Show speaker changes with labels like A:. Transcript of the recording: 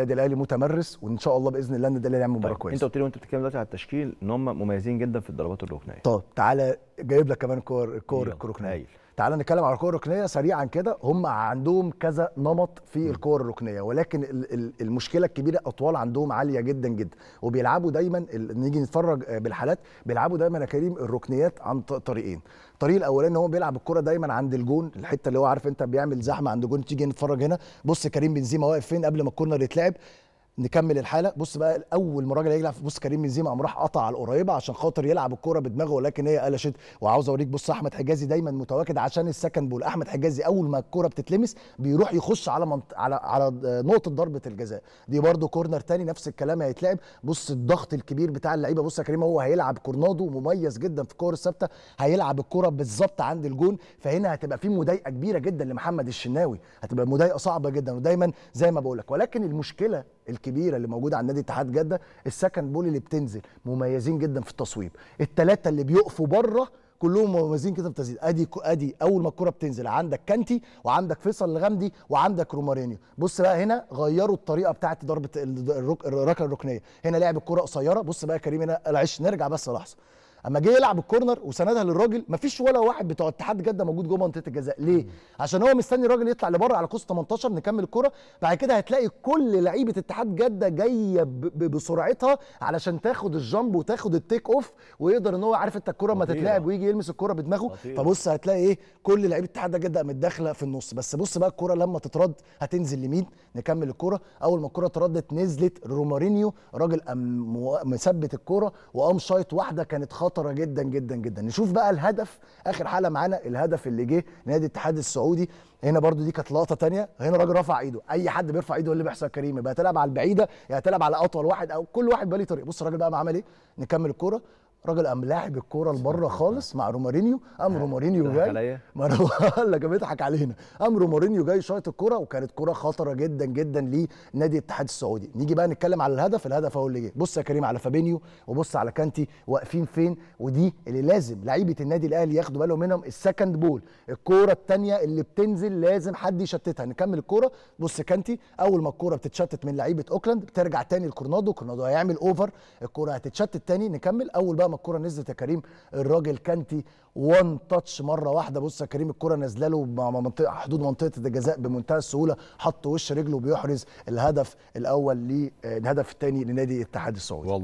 A: النادي الاهلي متمرس وان شاء الله باذن الله النادي الاهلي يعمل مباراه طيب. كويسه انت قلت لي وانت بتتكلم دلوقتي على التشكيل ان هم مميزين جدا في الضربات الركنيه طب تعالى جايب لك كمان كور كور الركنيه تعال نتكلم على الكره الركنيه سريعا كده هم عندهم كذا نمط في الكره الركنيه ولكن المشكله الكبيره اطوال عندهم عاليه جدا جدا وبيلعبوا دايما نيجي نتفرج آه، بالحالات بيلعبوا دايما يا كريم الركنيات عن طريقين الطريق الاولاني ان هو بيلعب الكره دايما عند الجون الحته اللي هو عارف انت بيعمل زحمه عند الجون تيجي نتفرج هنا بص كريم بنزيما واقف فين قبل ما الكورنر يتلعب نكمل الحاله بص بقى اول ما الراجل في بص كريم بنزيما قام راح قطع على القريبه عشان خاطر يلعب الكوره بدماغه ولكن هي قلشت وعاوز اوريك بص احمد حجازي دايما متواجد عشان السكند بول احمد حجازي اول ما الكوره بتتلمس بيروح يخش على منط... على على نقطه ضربه الجزاء دي برده كورنر تاني نفس الكلام هيتلعب بص الضغط الكبير بتاع اللعيبه بص يا كريم هو هيلعب كورنادو مميز جدا في الكوره الثابته هيلعب الكوره بالظبط عند الجون فهنا هتبقى في مضايقه كبيره جدا لمحمد الشناوي هتبقى مضايقه صعبه جدا ودايما زي ما بقول لك ولكن المشكله الكبيره اللي موجوده عند نادي اتحاد جده السكند بول اللي بتنزل مميزين جدا في التصويب الثلاثه اللي بيقفوا بره كلهم مميزين كده في التسديد ادي ادي اول ما الكره بتنزل عندك كانتي وعندك فيصل الغامدي وعندك رومارينيو بص بقى هنا غيروا الطريقه بتاعه ضربه الركله الركنيه هنا لعب الكره قصيره بص بقى كريم هنا العش نرجع بس لحظه اما جه يلعب الكورنر وسندها للراجل مفيش ولا واحد بتوع اتحاد جده موجود جوه منطقه الجزاء ليه عشان هو مستني الراجل يطلع لبره على قوس 18 نكمل الكره بعد كده هتلاقي كل لعيبه اتحاد جده جايه بسرعتها علشان تاخد الجامب وتاخد التيك اوف ويقدر ان هو عارف انت الكره ما تتلعب ويجي يلمس الكره بدماغه فبص هتلاقي ايه كل لعيبه اتحاد جده متداخله في النص بس بص بقى الكره لما تترد هتنزل لمين نكمل الكره اول ما الكره اتردت نزلت رومارينيو راجل قام مثبت الكره وقام شايط واحده كانت خط خطره جدا جدا جدا نشوف بقى الهدف اخر حاله معانا الهدف اللي جه نادي الاتحاد السعودي هنا برضو دي كانت لقطه ثانيه هنا الراجل رفع ايده اي حد بيرفع ايده اللي بيحصل كريم يبقى تلعب على البعيده يا تلعب على اطول واحد او كل واحد بقى ليه طريق بص الراجل بقى عمل ايه نكمل الكوره راجل قام لاعب الكوره لبره خالص مع رومارينيو قام رومارينيو جاي قال لك بيضحك علينا قام رومارينيو جاي شايط الكوره وكانت كوره خطره جدا جدا لنادي الاتحاد السعودي نيجي بقى نتكلم على الهدف الهدف هو اللي جه بص يا كريم على فابينيو وبص على كانتي واقفين فين ودي اللي لازم لعيبه النادي الاهلي ياخدوا بالهم منهم السكند بول الكوره الثانيه اللي بتنزل لازم حد يشتتها نكمل الكوره بص كانتي اول ما الكوره بتتشتت من لعيبه اوكلاند بترجع تاني لكورنادو كورنادو هيعمل اوفر الكوره هتتشتت تاني نكمل اول بقى ما الكوره نزلت يا كريم الراجل كانتي وان تاتش مره واحده بص يا كريم الكوره نازله له منطقه حدود منطقه الجزاء بمنتهى السهوله حط وش رجله بيحرز الهدف الاول للهدف الثاني لنادي الاتحاد السعودي